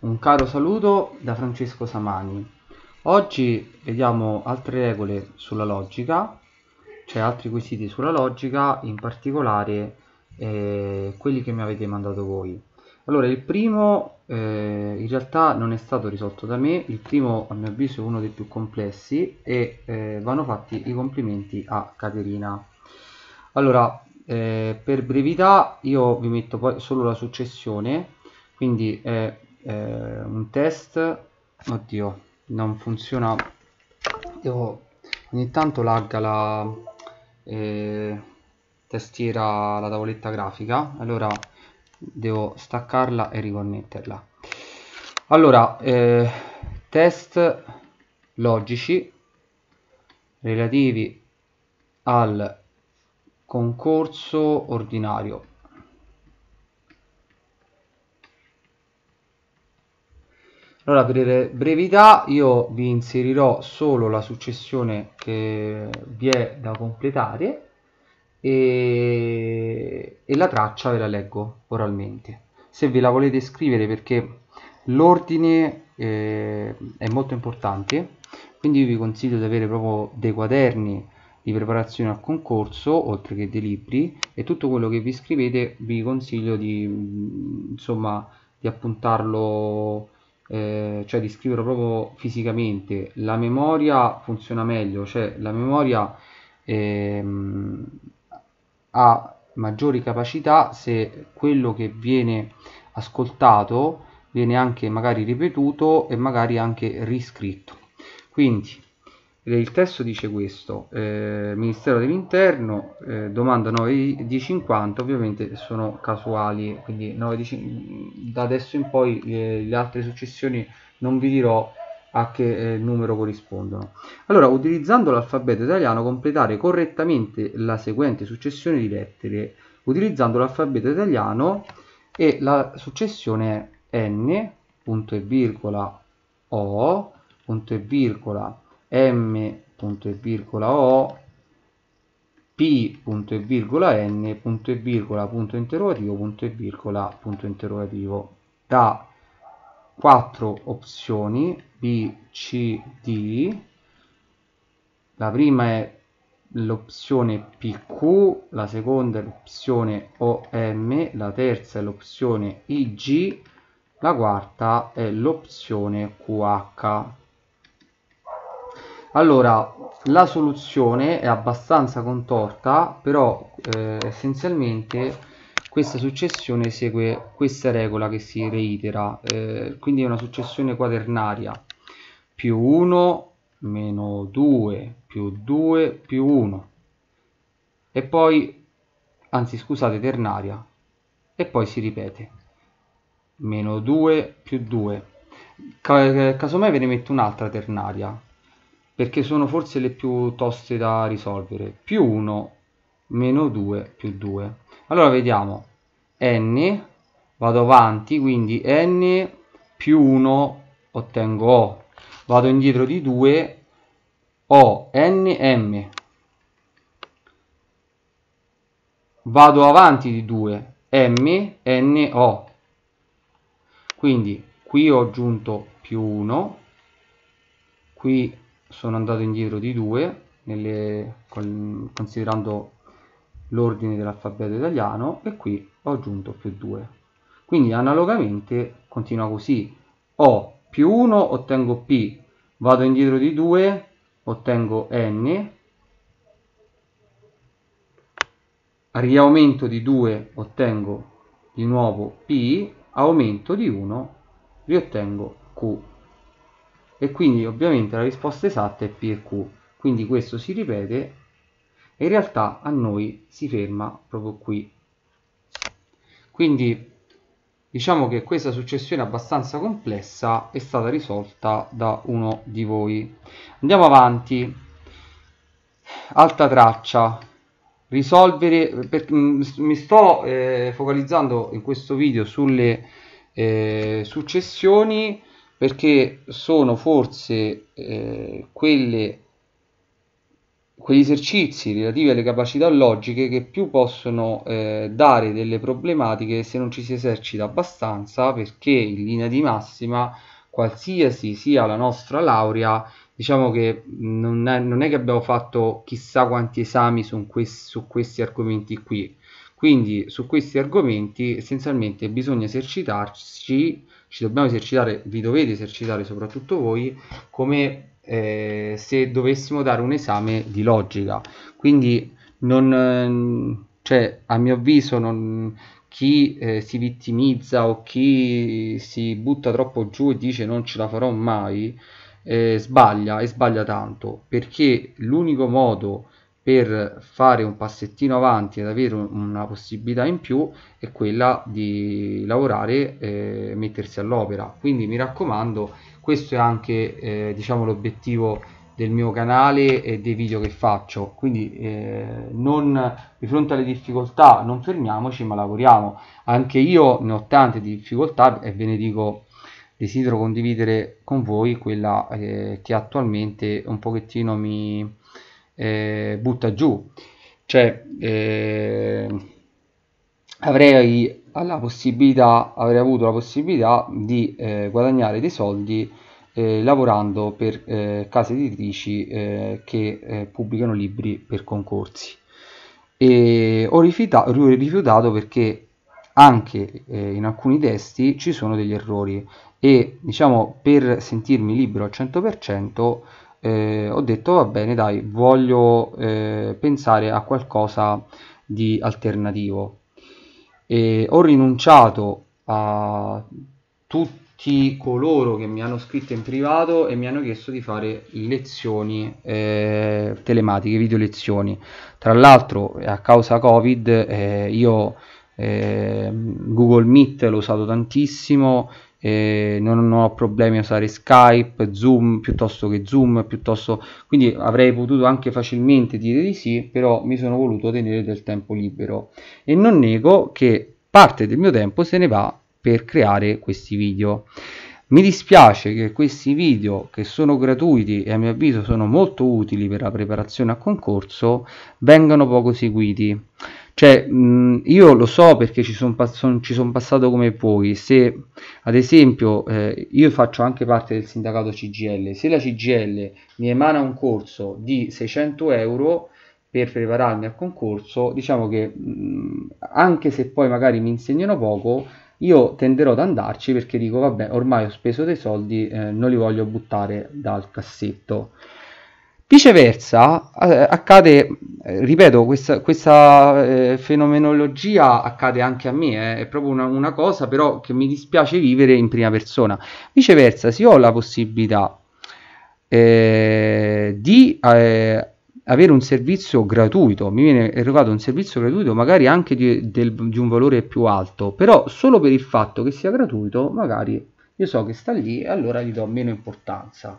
Un caro saluto da Francesco Samani. Oggi vediamo altre regole sulla logica, cioè altri quesiti sulla logica, in particolare eh, quelli che mi avete mandato voi. Allora, il primo eh, in realtà non è stato risolto da me, il primo a mio avviso è uno dei più complessi e eh, vanno fatti i complimenti a Caterina. Allora, eh, per brevità io vi metto poi solo la successione, quindi è eh, eh, un test oddio non funziona devo ogni tanto lagga la eh, tastiera la tavoletta grafica allora devo staccarla e riconnetterla allora eh, test logici relativi al concorso ordinario allora per brevità io vi inserirò solo la successione che vi è da completare e, e la traccia ve la leggo oralmente se ve la volete scrivere perché l'ordine eh, è molto importante quindi vi consiglio di avere proprio dei quaderni di preparazione al concorso oltre che dei libri e tutto quello che vi scrivete vi consiglio di insomma di appuntarlo eh, cioè di scriverlo proprio fisicamente la memoria funziona meglio cioè la memoria ehm, ha maggiori capacità se quello che viene ascoltato viene anche magari ripetuto e magari anche riscritto quindi il testo dice questo, eh, Ministero dell'Interno, eh, domanda 9 di 50, ovviamente sono casuali, quindi 9 di, 50, da adesso in poi le, le, altre successioni non vi dirò a che eh, numero corrispondono. Allora, utilizzando l'alfabeto italiano, completare correttamente la seguente successione di lettere. Utilizzando l'alfabeto italiano e la successione è n, punto e virgola, o, punto e virgola, m punto e virgola o p punto e virgola n punto e virgola punto interrogativo punto e virgola punto interrogativo da quattro opzioni b c d la prima è l'opzione PQ, la seconda è l'opzione OM, la terza è l'opzione IG, la quarta è l'opzione QH. Allora, la soluzione è abbastanza contorta, però eh, essenzialmente questa successione segue questa regola che si reitera, eh, quindi è una successione quaternaria, più 1, meno 2, più 2, più 1, e poi, anzi scusate, ternaria, e poi si ripete, meno 2 più 2, eh, casomai ve ne metto un'altra ternaria, perché sono forse le più toste da risolvere. Più 1, meno 2, più 2. Allora vediamo, n, vado avanti, quindi n più 1 ottengo O, vado indietro di 2, O, N, M. Vado avanti di 2, M, N, O. Quindi qui ho aggiunto più 1, qui sono andato indietro di 2 nelle, con, considerando l'ordine dell'alfabeto italiano e qui ho aggiunto più 2 quindi analogamente continua così ho più 1 ottengo p vado indietro di 2 ottengo n riaumento di 2 ottengo di nuovo p aumento di 1 riottengo q e quindi ovviamente la risposta esatta è P e Q. quindi questo si ripete e in realtà a noi si ferma proprio qui quindi diciamo che questa successione abbastanza complessa è stata risolta da uno di voi andiamo avanti alta traccia risolvere per, mm, mi sto eh, focalizzando in questo video sulle eh, successioni perché sono forse eh, quelle, quegli esercizi relativi alle capacità logiche che più possono eh, dare delle problematiche se non ci si esercita abbastanza perché in linea di massima qualsiasi sia la nostra laurea diciamo che non è, non è che abbiamo fatto chissà quanti esami su, quest, su questi argomenti qui quindi su questi argomenti essenzialmente bisogna esercitarci, ci dobbiamo esercitare, vi dovete esercitare soprattutto voi, come eh, se dovessimo dare un esame di logica. Quindi non, cioè, a mio avviso non, chi eh, si vittimizza o chi si butta troppo giù e dice non ce la farò mai, eh, sbaglia e sbaglia tanto, perché l'unico modo per fare un passettino avanti ed avere una possibilità in più è quella di lavorare e mettersi all'opera quindi mi raccomando questo è anche eh, diciamo l'obiettivo del mio canale e dei video che faccio quindi eh, non di fronte alle difficoltà non fermiamoci ma lavoriamo anche io ne ho tante difficoltà e ve ne dico desidero condividere con voi quella eh, che attualmente un pochettino mi, eh, butta giù cioè eh, avrei, avrei avuto la possibilità di eh, guadagnare dei soldi eh, lavorando per eh, case editrici eh, che eh, pubblicano libri per concorsi e ho, rifiutato, ho rifiutato perché anche in alcuni testi ci sono degli errori e diciamo per sentirmi libero al 100% eh, ho detto va bene dai voglio eh, pensare a qualcosa di alternativo e ho rinunciato a tutti coloro che mi hanno scritto in privato e mi hanno chiesto di fare lezioni eh, telematiche, video lezioni. Tra l'altro, a causa Covid, eh, io eh, Google Meet l'ho usato tantissimo, eh, non ho problemi a usare Skype, Zoom piuttosto che Zoom, piuttosto... quindi avrei potuto anche facilmente dire di sì, però mi sono voluto tenere del tempo libero e non nego che parte del mio tempo se ne va per creare questi video. Mi dispiace che questi video, che sono gratuiti e a mio avviso sono molto utili per la preparazione a concorso, vengano poco seguiti. Cioè, mh, io lo so perché ci sono son, son passato come voi. Se, ad esempio, eh, io faccio anche parte del sindacato CGL, se la CGL mi emana un corso di 600 euro per prepararmi al concorso, diciamo che mh, anche se poi magari mi insegnano poco, io tenderò ad andarci perché dico, vabbè, ormai ho speso dei soldi, eh, non li voglio buttare dal cassetto. Viceversa, eh, accade, eh, ripeto, questa, questa eh, fenomenologia accade anche a me, eh, è proprio una, una, cosa però che mi dispiace vivere in prima persona. Viceversa, se ho la possibilità eh, di eh, avere un servizio gratuito, mi viene erogato un servizio gratuito magari anche di, del, di un valore più alto, però solo per il fatto che sia gratuito magari io so che sta lì e allora gli do meno importanza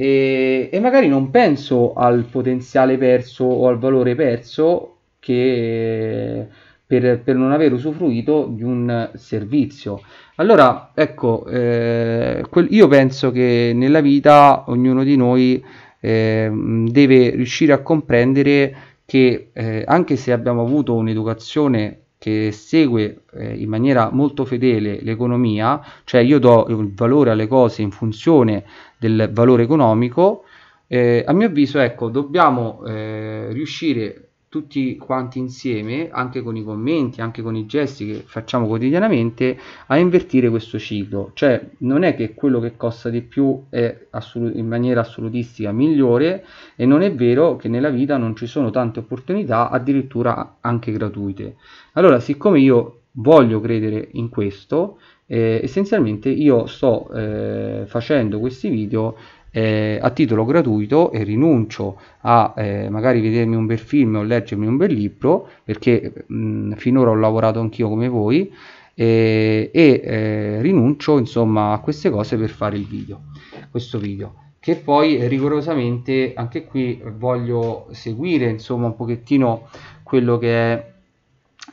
e, e magari non penso al potenziale perso o al valore perso che... Per, per, non aver usufruito di un servizio. Allora, ecco, eh, quel, io penso che nella vita ognuno di noi eh, deve riuscire a comprendere che eh, anche se abbiamo avuto un'educazione che segue eh, in maniera molto fedele l'economia, cioè io do il valore alle cose in funzione del valore economico. Eh, a mio avviso, ecco, dobbiamo eh, riuscire tutti quanti insieme, anche con i commenti, anche con i gesti che facciamo quotidianamente, a invertire questo ciclo. Cioè, non è che quello che costa di più è assolut- in maniera assolutistica migliore e non è vero che nella vita non ci sono tante opportunità, addirittura anche gratuite. Allora, siccome io voglio credere in questo eh, essenzialmente io sto eh, facendo questi video eh, a titolo gratuito e rinuncio a eh, magari vedermi un bel film o leggermi un bel libro perché mh, mm, finora ho lavorato anch'io come voi eh, e eh, rinuncio insomma a queste cose per fare il video questo video che poi rigorosamente anche qui voglio seguire insomma un pochettino quello che è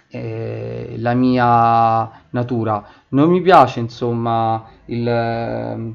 eh, la mia natura. Non mi piace insomma il, eh,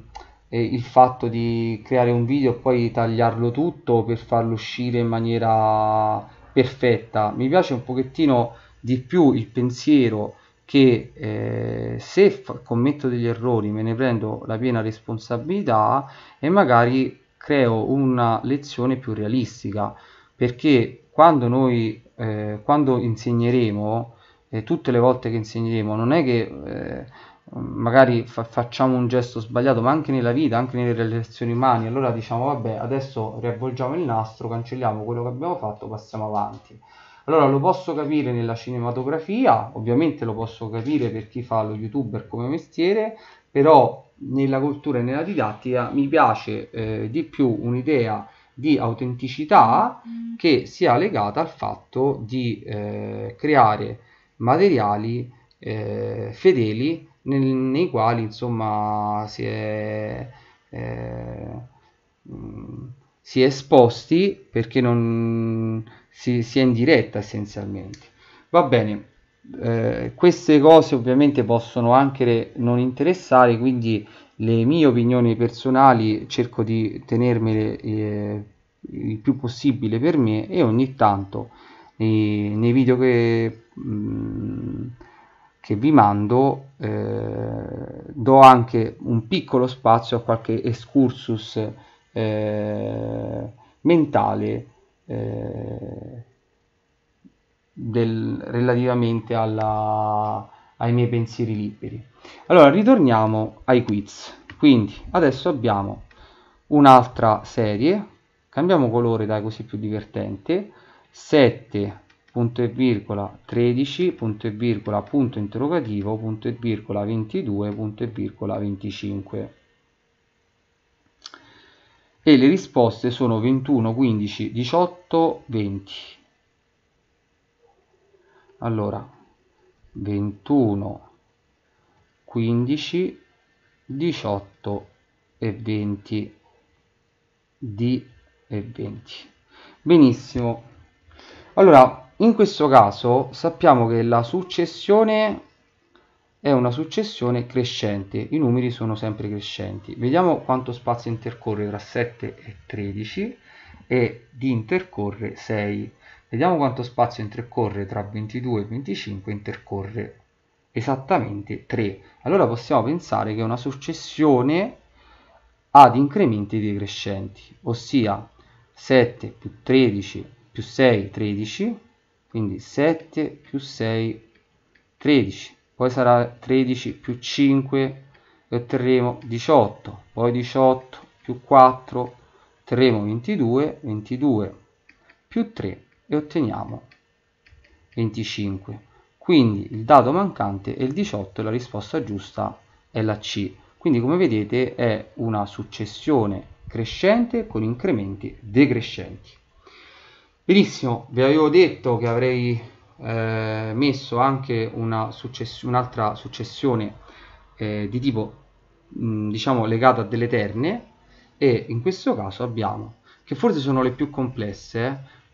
eh, il, fatto di creare un video e poi tagliarlo tutto per farlo uscire in maniera perfetta. Mi piace un pochettino di più il pensiero che eh, se commetto degli errori me ne prendo la piena responsabilità e magari creo una lezione più realistica perché quando noi eh, quando insegneremo, eh, tutte le volte che insegneremo, non è che eh, magari fa facciamo un gesto sbagliato, ma anche nella vita, anche nelle relazioni umane, allora diciamo vabbè, adesso riavvolgiamo il nastro, cancelliamo quello che abbiamo fatto, passiamo avanti. Allora lo posso capire nella cinematografia, ovviamente lo posso capire per chi fa lo youtuber come mestiere, però nella cultura e nella didattica mi piace eh, di più un'idea di autenticità mm. che sia legata al fatto di eh, creare materiali eh, fedeli nel, nei quali insomma si è, eh, mm, si è esposti perché non si, si, è in diretta essenzialmente. Va bene, eh, queste cose ovviamente possono anche non interessare, quindi le mie opinioni personali cerco di tenermele eh, il più possibile per me e ogni tanto nei, eh, nei video che, mh, mm, che, vi mando eh, do anche un piccolo spazio a qualche excursus eh, mentale eh, del, relativamente alla, ai miei pensieri liberi. Allora, ritorniamo ai quiz. Quindi, adesso abbiamo un'altra serie, cambiamo colore dai così più divertente, 7 punto e virgola 13 punto e virgola punto interrogativo punto e virgola 22 punto e virgola 25 e le risposte sono 21 15 18 20 allora 21 15 18 e 20 d e 20 benissimo allora in questo caso sappiamo che la successione è una successione crescente i numeri sono sempre crescenti vediamo quanto spazio intercorre tra 7 e 13 e di intercorre 6 Vediamo quanto spazio intercorre tra 22 e 25, intercorre esattamente 3. Allora possiamo pensare che è una successione ad incrementi decrescenti, ossia 7 più 13 più 6, 13, quindi 7 più 6, 13, poi sarà 13 più 5 e otterremo 18, poi 18 più 4 otterremo 22, 22 più 3 e otteniamo 25 quindi il dato mancante è il 18 e la risposta giusta è la C quindi come vedete è una successione crescente con incrementi decrescenti benissimo vi avevo detto che avrei eh, messo anche un'altra success un successione eh, di tipo mh, diciamo legata a delle terne e in questo caso abbiamo che forse sono le più complesse eh,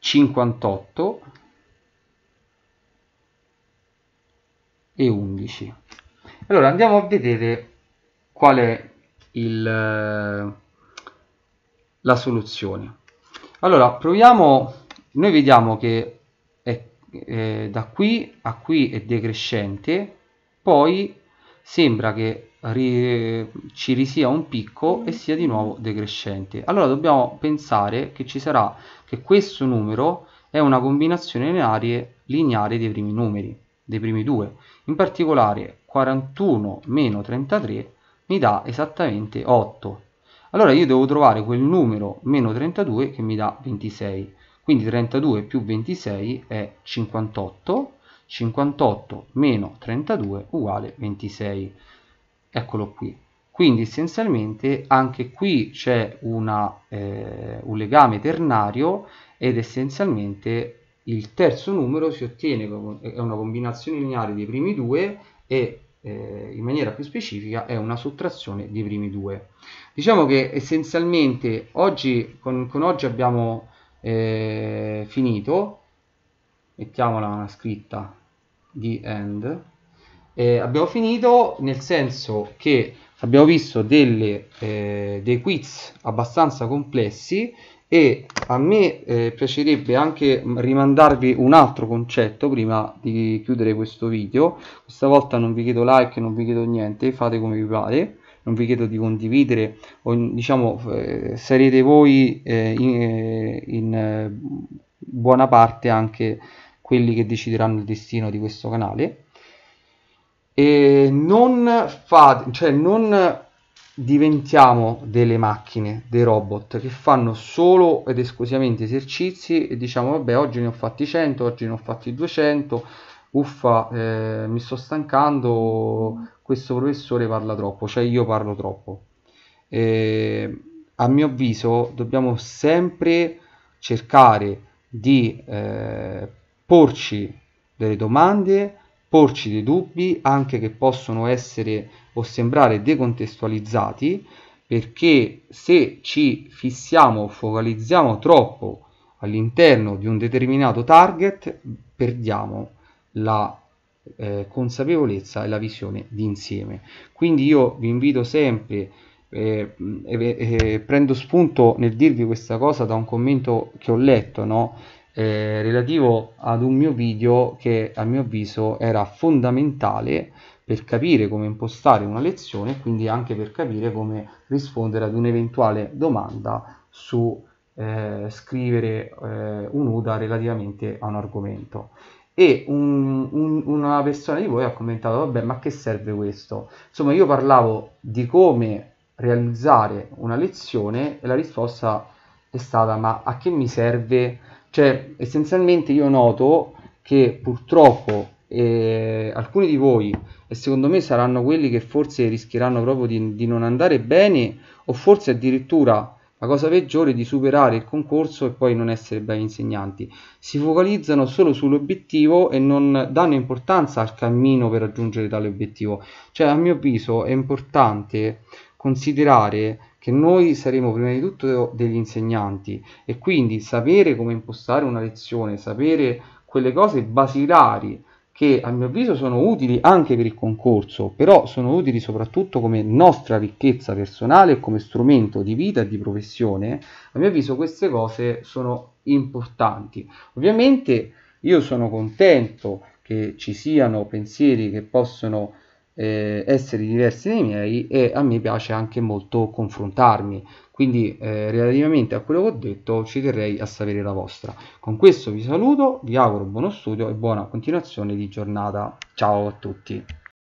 58 e 11 allora andiamo a vedere qual è il, eh, la soluzione allora proviamo noi vediamo che è, eh, da qui a qui è decrescente poi sembra che ri, ci risia un picco e mm. sia di nuovo decrescente. Allora dobbiamo pensare che ci sarà che questo numero è una combinazione lineare, lineare dei primi numeri, dei primi due. In particolare 41 meno 33 mi dà esattamente 8. Allora io devo trovare quel numero meno 32 che mi dà 26. Quindi 32 più 26 è 58 58 meno 32 uguale 26. Eccolo qui. Quindi essenzialmente anche qui c'è eh, un legame ternario ed essenzialmente il terzo numero si ottiene è una combinazione lineare dei primi due e eh, in maniera più specifica è una sottrazione dei primi due. Diciamo che essenzialmente oggi, con, con oggi abbiamo eh, finito, mettiamola una scritta di end. Eh, abbiamo finito nel senso che abbiamo visto delle, eh, dei quiz abbastanza complessi e a me eh, piacerebbe anche rimandarvi un altro concetto prima di chiudere questo video questa volta non vi chiedo like non vi chiedo niente fate come vi pare non vi chiedo di condividere o, diciamo eh, sarete voi eh, in, eh, in eh, buona parte anche quelli che decideranno il destino di questo canale. E non, fate, cioè non diventiamo delle macchine, dei robot che fanno solo ed esclusivamente esercizi e diciamo vabbè oggi ne ho fatti 100, oggi ne ho fatti 200, uffa eh, mi sto stancando, questo professore parla troppo, cioè io parlo troppo. E, a mio avviso dobbiamo sempre cercare di eh, porci delle domande, porci dei dubbi, anche che possono essere o sembrare decontestualizzati, perché se ci fissiamo, focalizziamo troppo all'interno di un determinato target, perdiamo la eh, consapevolezza e la visione d'insieme. Quindi io vi invito sempre, eh, eh, prendo spunto nel dirvi questa cosa da un commento che ho letto, no? eh, relativo ad un mio video che a mio avviso era fondamentale per capire come impostare una lezione e quindi anche per capire come rispondere ad un'eventuale domanda su eh, scrivere eh, un'UDA relativamente a un argomento e un, un, una persona di voi ha commentato vabbè ma che serve questo insomma io parlavo di come realizzare una lezione e la risposta è stata ma a che mi serve cioè, essenzialmente io noto che purtroppo eh, alcuni di voi, e secondo me saranno quelli che forse rischieranno proprio di, di non andare bene, o forse addirittura la cosa peggiore di superare il concorso e poi non essere bei insegnanti. Si focalizzano solo sull'obiettivo e non danno importanza al cammino per raggiungere tale obiettivo. Cioè, a mio avviso, è importante considerare che noi saremo prima di tutto degli insegnanti e quindi sapere come impostare una lezione, sapere quelle cose basilari che a mio avviso sono utili anche per il concorso, però sono utili soprattutto come nostra ricchezza personale e come strumento di vita e di professione, a mio avviso queste cose sono importanti. Ovviamente io sono contento che ci siano pensieri che possono eh, essere diversi dai miei e a me piace anche molto confrontarmi quindi eh, relativamente a quello che ho detto ci terrei a sapere la vostra con questo vi saluto vi auguro buono studio e buona continuazione di giornata ciao a tutti